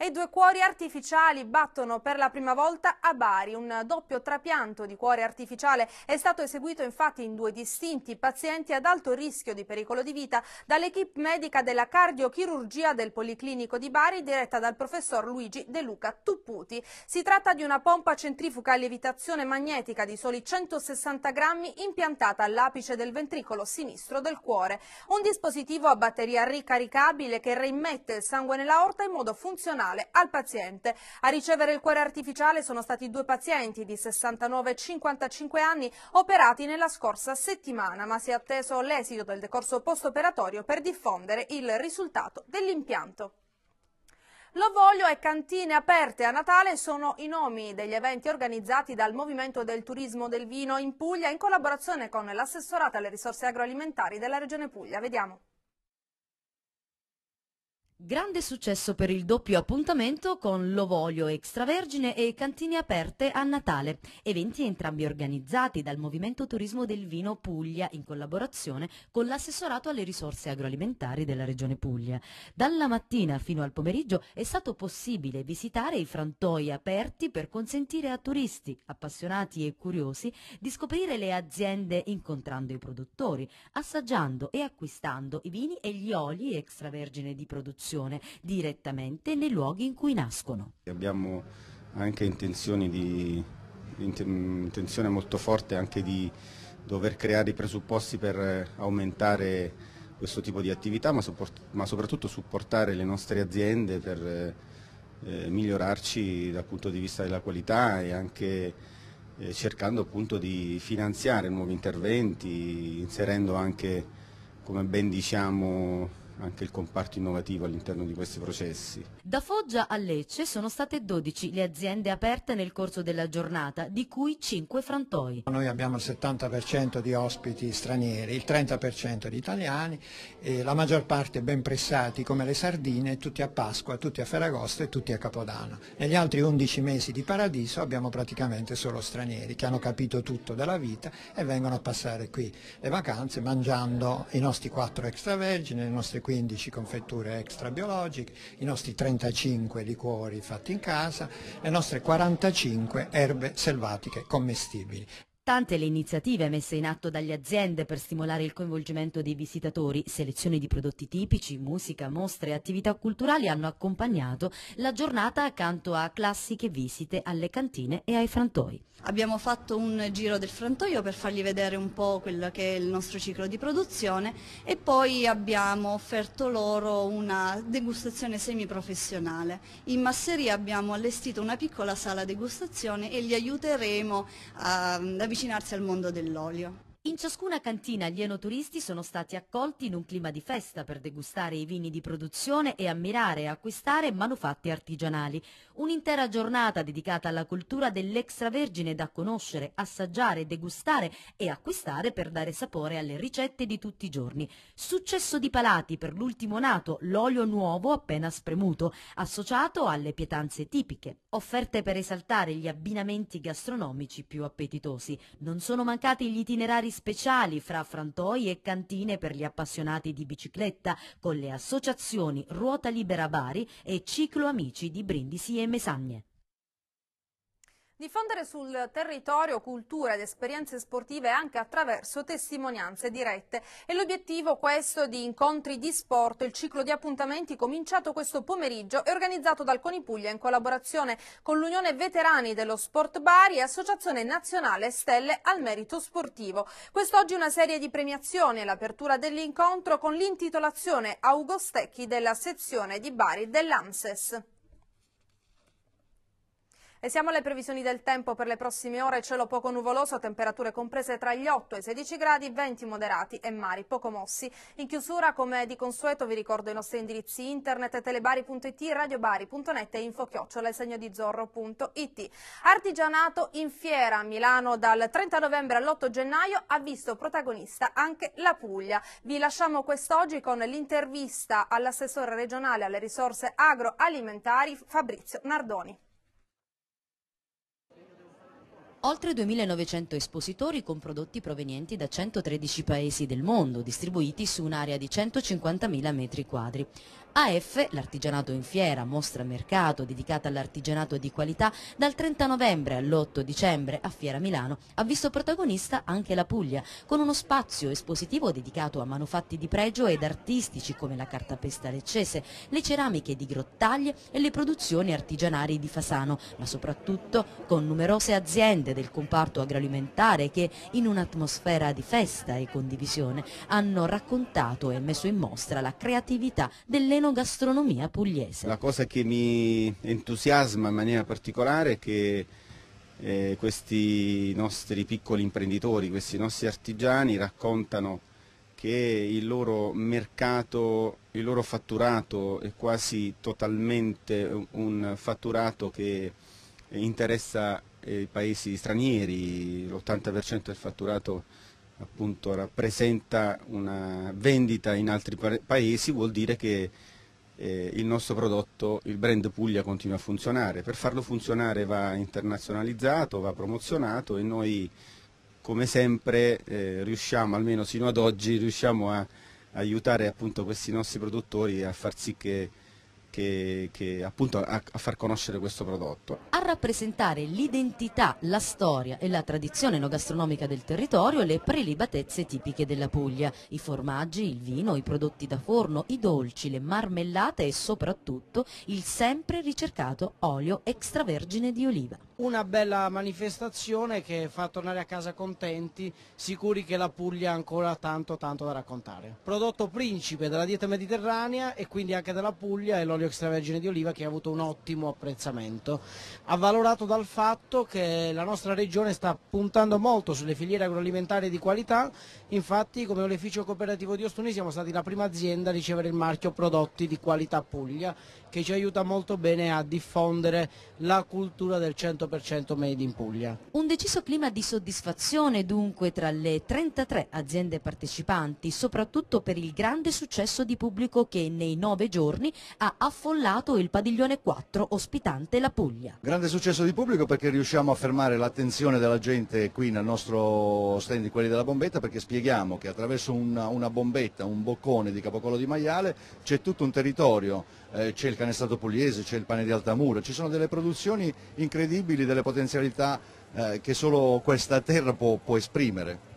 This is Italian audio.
E i due cuori artificiali battono per la prima volta a Bari. Un doppio trapianto di cuore artificiale è stato eseguito infatti in due distinti pazienti ad alto rischio di pericolo di vita dall'equipe medica della cardiochirurgia del Policlinico di Bari diretta dal professor Luigi De Luca Tupputi. Si tratta di una pompa centrifuga a lievitazione magnetica di soli 160 grammi impiantata all'apice del ventricolo sinistro del cuore. Un dispositivo a batteria ricaricabile che reimmette il sangue nella nell'aorta in modo funzionale totale al paziente. A ricevere il cuore artificiale sono stati due pazienti di 69 e 55 anni operati nella scorsa settimana, ma si è atteso l'esito del decorso postoperatorio per diffondere il risultato dell'impianto. Lo voglio e cantine aperte a Natale sono i nomi degli eventi organizzati dal Movimento del Turismo del Vino in Puglia in collaborazione con l'assessorata alle risorse agroalimentari della Regione Puglia. Vediamo. Grande successo per il doppio appuntamento con L'Ovolio Extravergine e Cantine Aperte a Natale, eventi entrambi organizzati dal Movimento Turismo del Vino Puglia in collaborazione con l'assessorato alle risorse agroalimentari della Regione Puglia. Dalla mattina fino al pomeriggio è stato possibile visitare i frantoi aperti per consentire a turisti, appassionati e curiosi di scoprire le aziende incontrando i produttori, assaggiando e acquistando i vini e gli oli extravergine di produzione produzione direttamente nei luoghi in cui nascono. Abbiamo anche intenzioni di, intenzione molto forte anche di dover creare i presupposti per aumentare questo tipo di attività, ma, support, ma soprattutto supportare le nostre aziende per eh, migliorarci dal punto di vista della qualità e anche eh, cercando appunto di finanziare nuovi interventi, inserendo anche, come ben diciamo, anche il comparto innovativo all'interno di questi processi. Da Foggia a Lecce sono state 12 le aziende aperte nel corso della giornata, di cui 5 frantoi. Noi abbiamo il 70% di ospiti stranieri, il 30% di italiani, la maggior parte ben pressati come le sardine, tutti a Pasqua, tutti a Ferragosto e tutti a Capodanno. Negli altri 11 mesi di paradiso abbiamo praticamente solo stranieri che hanno capito tutto della vita e vengono a passare qui le vacanze mangiando i nostri quattro extravergini, le nostre 15 confetture extra biologiche, i nostri 35 liquori fatti in casa, le nostre 45 erbe selvatiche commestibili tante le iniziative messe in atto dalle aziende per stimolare il coinvolgimento dei visitatori, selezioni di prodotti tipici, musica, mostre e attività culturali hanno accompagnato la giornata accanto a classiche visite alle cantine e ai frantoi. Abbiamo fatto un giro del frantoio per fargli vedere un po' quello che è il nostro ciclo di produzione e poi abbiamo offerto loro una degustazione semiprofessionale. In masseria abbiamo allestito una piccola sala degustazione e li aiuteremo a avvicinare avvicinarsi al mondo dell'olio. In ciascuna cantina gli enoturisti sono stati accolti in un clima di festa per degustare i vini di produzione e ammirare e acquistare manufatti artigianali. Un'intera giornata dedicata alla cultura dell'extravergine da conoscere, assaggiare, degustare e acquistare per dare sapore alle ricette di tutti i giorni. Successo di palati per l'ultimo nato, l'olio nuovo appena spremuto, associato alle pietanze tipiche, offerte per esaltare gli abbinamenti gastronomici più appetitosi. Non sono mancati gli itinerari speciali fra frantoi e cantine per gli appassionati di bicicletta con le associazioni Ruota Libera Bari e Ciclo Amici di Brindisi e Mesagne. Diffondere sul territorio cultura ed esperienze sportive anche attraverso testimonianze dirette. E l'obiettivo questo di incontri di sport, il ciclo di appuntamenti cominciato questo pomeriggio e organizzato dal Conipuglia in collaborazione con l'Unione Veterani dello Sport Bari e Associazione Nazionale Stelle al Merito Sportivo. Quest'oggi una serie di premiazioni e l'apertura dell'incontro con l'intitolazione Augustecchi della sezione di Bari dell'AMSES. E siamo alle previsioni del tempo per le prossime ore, cielo poco nuvoloso, temperature comprese tra gli 8 e i 16 gradi, venti moderati e mari poco mossi. In chiusura, come di consueto, vi ricordo i nostri indirizzi internet, telebari.it, radiobari.net e infochiocciola, il segno di zorro.it. Artigianato in fiera a Milano dal 30 novembre all'8 gennaio ha visto protagonista anche la Puglia. Vi lasciamo quest'oggi con l'intervista all'assessore regionale alle risorse agroalimentari Fabrizio Nardoni. Oltre 2.900 espositori con prodotti provenienti da 113 paesi del mondo, distribuiti su un'area di 150.000 metri quadri. AF, l'artigianato in fiera, mostra mercato dedicata all'artigianato di qualità, dal 30 novembre all'8 dicembre a Fiera Milano ha visto protagonista anche la Puglia, con uno spazio espositivo dedicato a manufatti di pregio ed artistici come la cartapesta leccese, le ceramiche di grottaglie e le produzioni artigianali di Fasano, ma soprattutto con numerose aziende del comparto agroalimentare che, in un'atmosfera di festa e condivisione, hanno raccontato e messo in mostra la creatività dell'enoturismo enogastronomia pugliese. La cosa che mi entusiasma in maniera particolare è che eh, questi nostri piccoli imprenditori, questi nostri artigiani raccontano che il loro mercato, il loro fatturato è quasi totalmente un fatturato che interessa eh, i paesi stranieri, l'80% del fatturato appunto rappresenta una vendita in altri paesi, vuol dire che eh, il nostro prodotto, il brand Puglia continua a funzionare. Per farlo funzionare va internazionalizzato, va promozionato e noi come sempre eh, riusciamo, almeno sino ad oggi, riusciamo a aiutare appunto, questi nostri produttori a far sì che che, che appunto a, a, far conoscere questo prodotto. A rappresentare l'identità, la storia e la tradizione enogastronomica del territorio le prelibatezze tipiche della Puglia, i formaggi, il vino, i prodotti da forno, i dolci, le marmellate e soprattutto il sempre ricercato olio extravergine di oliva una bella manifestazione che fa tornare a casa contenti, sicuri che la Puglia ha ancora tanto tanto da raccontare. Prodotto principe della dieta mediterranea e quindi anche della Puglia è l'olio extravergine di oliva che ha avuto un ottimo apprezzamento, avvalorato dal fatto che la nostra regione sta puntando molto sulle filiere agroalimentari di qualità, infatti come oleficio cooperativo di Ostuni siamo stati la prima azienda a ricevere il marchio prodotti di qualità Puglia che ci aiuta molto bene a diffondere la cultura del 100% 100% made in Puglia. Un deciso clima di soddisfazione dunque tra le 33 aziende partecipanti, soprattutto per il grande successo di pubblico che nei nove giorni ha affollato il padiglione 4 ospitante la Puglia. Grande successo di pubblico perché riusciamo a fermare l'attenzione della gente qui nel nostro stand di quelli della bombetta perché spieghiamo che attraverso una, una bombetta, un boccone di capocolo di maiale c'è tutto un territorio eh, c'è il canestrato pugliese, c'è il pane di Altamura, ci sono delle produzioni incredibili, delle potenzialità eh, che solo questa terra può, può esprimere.